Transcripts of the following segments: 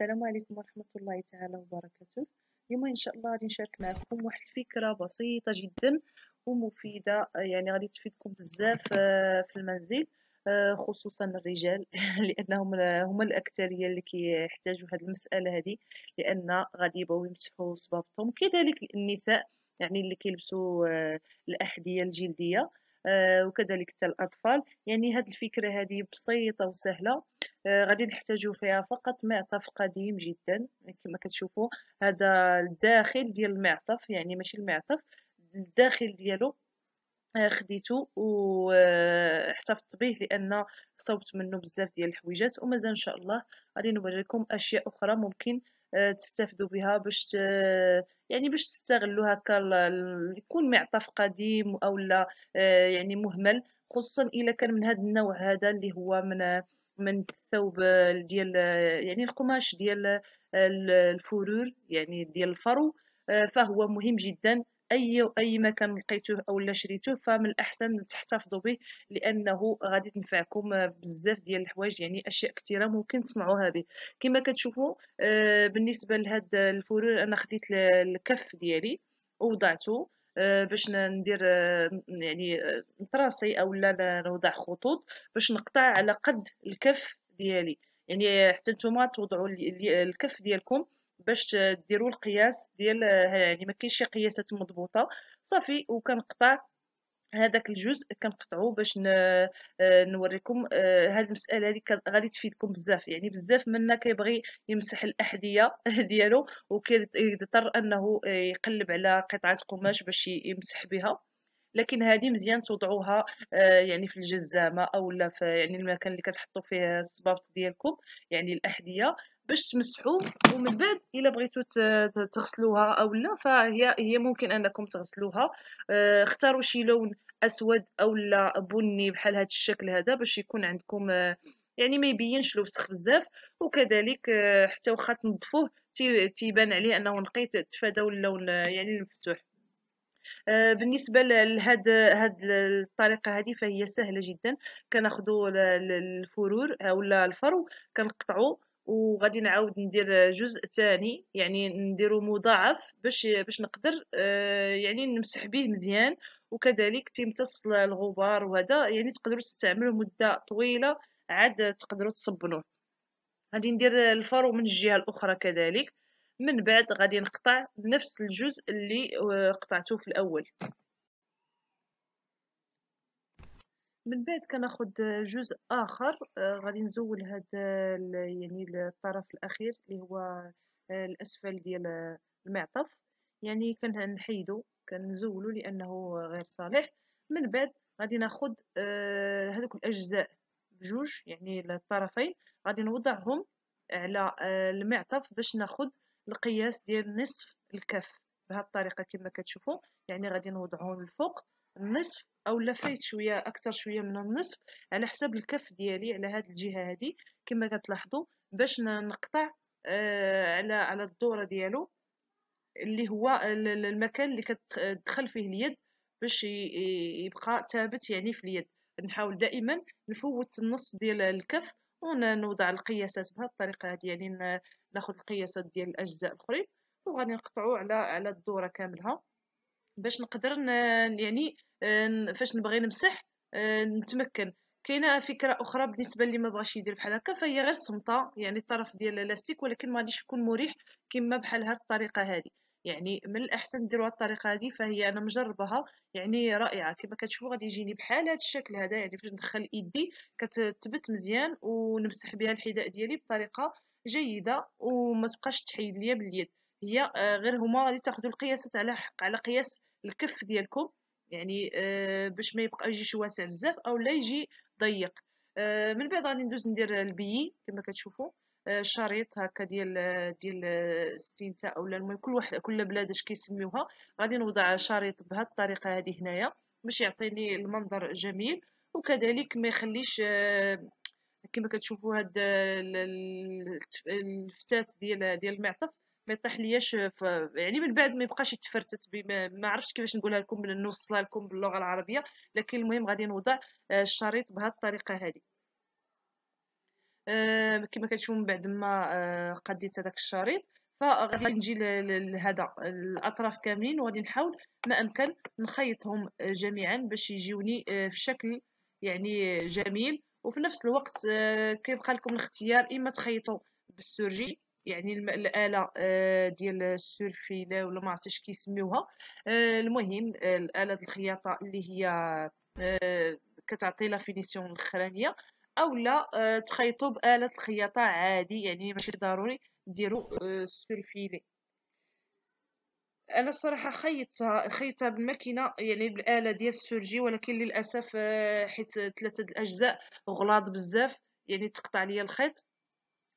السلام عليكم ورحمة الله تعالى وبركاته اليوم إن شاء الله غادي نشارك معكم واحد الفكرة بسيطة جدا ومفيدة يعني غادي تفيدكم بزاف آه، في المنزل آه، خصوصا الرجال لانهم آه، هما الاكثريه اللي كيحتاجوا هذه المساله هذه لان غادي يبغيو يمسحوا صبابطهم كذلك النساء يعني اللي كيلبسوا الاحذيه الجلديه وكذلك حتى الاطفال يعني هذه الفكره هذه بسيطه وسهله آه، غادي نحتاجو فيها فقط معطف قديم جدا كما كتشوفوا هذا الداخل ديال المعطف يعني ماشي المعطف الداخل ديالو آه، خديته آه، واحتفظت به لان صوبت منه بزاف ديال الحويجات ومازال ان شاء الله غادي نوريكم اشياء اخرى ممكن تستافدوا بها باش يعني باش تستغلوا هكا يكون معطف قديم او لا يعني مهمل خصوصا الا كان من هذا النوع هذا اللي هو من من الثوب آه، ديال آه، يعني القماش ديال آه، الفرور يعني ديال الفرو فهو مهم جدا اي اي مكان لقيتوه لا شريتوه فمن الاحسن تحتفظوا به لانه غادي تنفعكم بزاف ديال الحوايج يعني اشياء كثيره ممكن تصنعوها به كما كتشوفوا بالنسبه لهاد الفرور انا خديت الكف ديالي ووضعته آه، باش ندير آه، يعني آه، نطراسي او لا نوضع خطوط باش نقطع على قد الكف ديالي يعني حتى نتوما توضعوا الكف ديالكم باش ديروا القياس ديال يعني ما كاينش شي قياسات مضبوطه صافي وكنقطع هذاك الجزء كنقطعو باش آه، نوريكم هاد آه، المساله هذه غادي تفيدكم بزاف يعني بزاف منا كيبغي يمسح الاحذيه ديالو وكيضطر انه آه، يقلب على قطعه قماش باش يمسح بها لكن هذه مزيان توضعوها يعني في الجزامه اولا في يعني المكان اللي كتحطوا فيه الصبابط ديالكم يعني الاحذيه باش تمسحوا ومن بعد الا بغيتو تغسلوها او لا فهي هي ممكن انكم تغسلوها آه، اختاروا شي لون اسود او لا بني بحال هذا الشكل هذا باش يكون عندكم آه، يعني ما يبينش الوسخ بزاف وكذلك آه، حتى واخا تنظفوه تيبان عليه انه نقي تفاداو اللون يعني المفتوح بالنسبه لهاد هاد الطريقه هذه فهي سهله جدا كناخذوا الفرور اولا الفرو كنقطعوا وغادي نعاود ندير جزء ثاني يعني نديرو مضاعف باش باش نقدر آه، يعني نمسح به مزيان وكذلك تيمتص الغبار وهذا يعني تقدروا تستعملوه مده طويله عاد تقدروا تصبنوه غادي ندير الفرو من الجهه الاخرى كذلك من بعد غادي نقطع نفس الجزء اللي آه، قطعته في الاول من بعد كناخد جزء اخر آه، غادي نزول هاد آه، يعني الطرف الاخير اللي هو آه، الاسفل ديال المعطف يعني كنحيدو كنزولو لانه غير صالح من بعد غادي ناخد هذوك الاجزاء بجوج يعني الطرفين غادي نوضعهم على المعطف باش ناخد القياس ديال نصف الكف بهذه الطريقه كما كتشوفوا يعني غادي نوضعهم الفوق النصف او لفيت شويه اكثر شويه من النصف على حساب الكف ديالي على هذه الجهه هذه كما كتلاحظوا باش نقطع آه، على على الدوره ديالو اللي هو المكان اللي كتدخل فيه اليد باش يبقى ثابت يعني في اليد نحاول دائما نفوت النص ديال الكف ونوضع القياسات بهذه الطريقه هذه يعني ناخذ القياسات ديال الاجزاء الاخرين وغادي نقطعو على على الدوره كاملها باش نقدر يعني آه، فاش نبغي نمسح آه، نتمكن كاينه فكره اخرى بالنسبه اللي ما بغاش يدير بحال هكا فهي غير صمتة يعني الطرف ديال اللاستيك ولكن ما غاديش يكون مريح كما بحال هاد الطريقه هذه يعني من الاحسن ديروا الطريقه هذه فهي انا مجربها يعني رائعه كما كتشوفوا غادي يجيني بحال هذا الشكل هذا يعني فاش ندخل ايدي كتثبت مزيان ونمسح بها الحذاء ديالي بطريقه جيده وما تبقاش تحيد ليا باليد هي آه، غير هما غادي تاخذوا القياسات على حق على قياس الكف ديالكم يعني آه، باش ما يبقى يجيش واسع بزاف او لا يجي ضيق آه، من بعد غادي ندوز ندير البيي كما كتشوفوا آه، شريط هكا ديال ديال الستين اولا المهم كل واحد كل بلاد اش كيسميوها غادي نوضع شريط بهذه الطريقه هذه هنايا باش يعطيني المنظر جميل وكذلك ما يخليش كما كتشوفوا هاد الفتات ديال ديال المعطف ما يطيح لياش يعني من بعد ما يبقاش يتفرتت ما عرفتش كيفاش نقولها لكم نوصلها لكم باللغه العربيه لكن المهم غادي نوضع آه، الشريط بهذه الطريقه هذه آه، كما كتشوفوا من بعد ما آه، قديت هذاك الشريط فغادي نجي لهذا الاطراف كاملين وغادي نحاول ما امكن نخيطهم جميعا باش يجيوني في شكل يعني جميل وفي نفس الوقت كيبقى لكم الاختيار اما تخيطوا بالسرجي يعني الاله آه، ديال السورفيلا ولا ما عرفتش كيسميوها آه، المهم آه، الاله الخياطه اللي هي كتعطي لا فينيسيون الاخرانيه اولا تخيطوا باله الخياطه عادي يعني ماشي ضروري ديروا السورفيلي انا الصراحه خيطتها خيطتها بالماكينه يعني بالاله ديال السورجي ولكن للاسف حيت ثلاثه الاجزاء غلاظ بزاف يعني تقطع ليا الخيط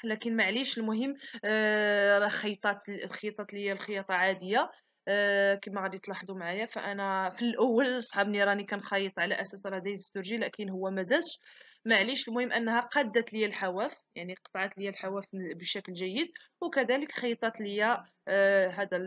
لكن معليش المهم آه، راه خيطات خيطات ليا الخياطه عاديه أه كما غادي تلاحظوا معايا فانا في الاول صحابني راني كنخيط على اساس راه دايز السرجي لكن هو ما دازش معليش المهم انها قادت لي الحواف يعني قطعت لي الحواف بشكل جيد وكذلك خيطات لي آه هذا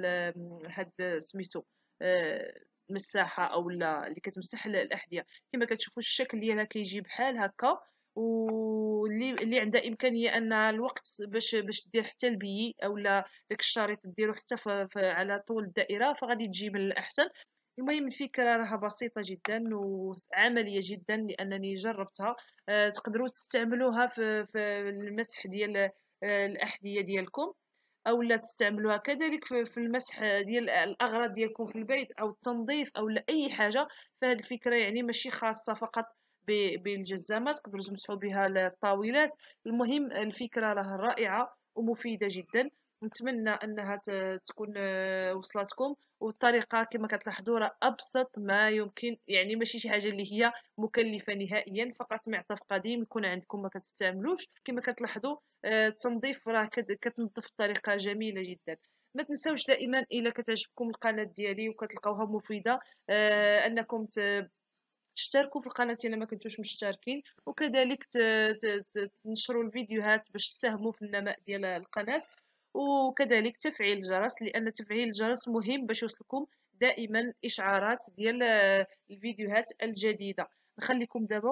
هذا سميتو آه مساحه اولا اللي كتمسح الاحذيه كما كتشوفوا الشكل ديالها كيجي بحال هكا واللي اللي عندها امكانيه ان الوقت باش باش دير حتى البي اولا داك الشريط ديرو حتى على طول الدائره فغادي تجي من الاحسن المهم الفكره راها بسيطه جدا وعمليه جدا لانني جربتها آه، تقدروا تستعملوها في, في المسح ديال آه، الاحذيه ديالكم او لا تستعملوها كذلك في المسح ديال الاغراض ديالكم في البيت او التنظيف او لا اي حاجه فهاد الفكره يعني ماشي خاصه فقط بالجزامات تقدروا تمسحوا بها الطاولات المهم الفكره راه رائعه ومفيده جدا نتمنى انها تكون آه، وصلتكم والطريقه كما كتلاحظوا راه ابسط ما يمكن يعني ماشي شي حاجه اللي هي مكلفه نهائيا فقط معطف قديم يكون عندكم ما كتستعملوش كما كتلاحظوا آه، التنظيف راه كتنظف بطريقه جميله جدا ما تنساوش دائما الا كتعجبكم القناه ديالي وكتلقاوها مفيده آه، انكم تشتركوا في القناه الا ما كنتوش مشتركين وكذلك تنشروا الفيديوهات باش تساهموا في النماء ديال القناه وكذلك تفعيل الجرس لان تفعيل الجرس مهم باش يوصلكم دائما اشعارات ديال آه، الفيديوهات الجديده نخليكم دابا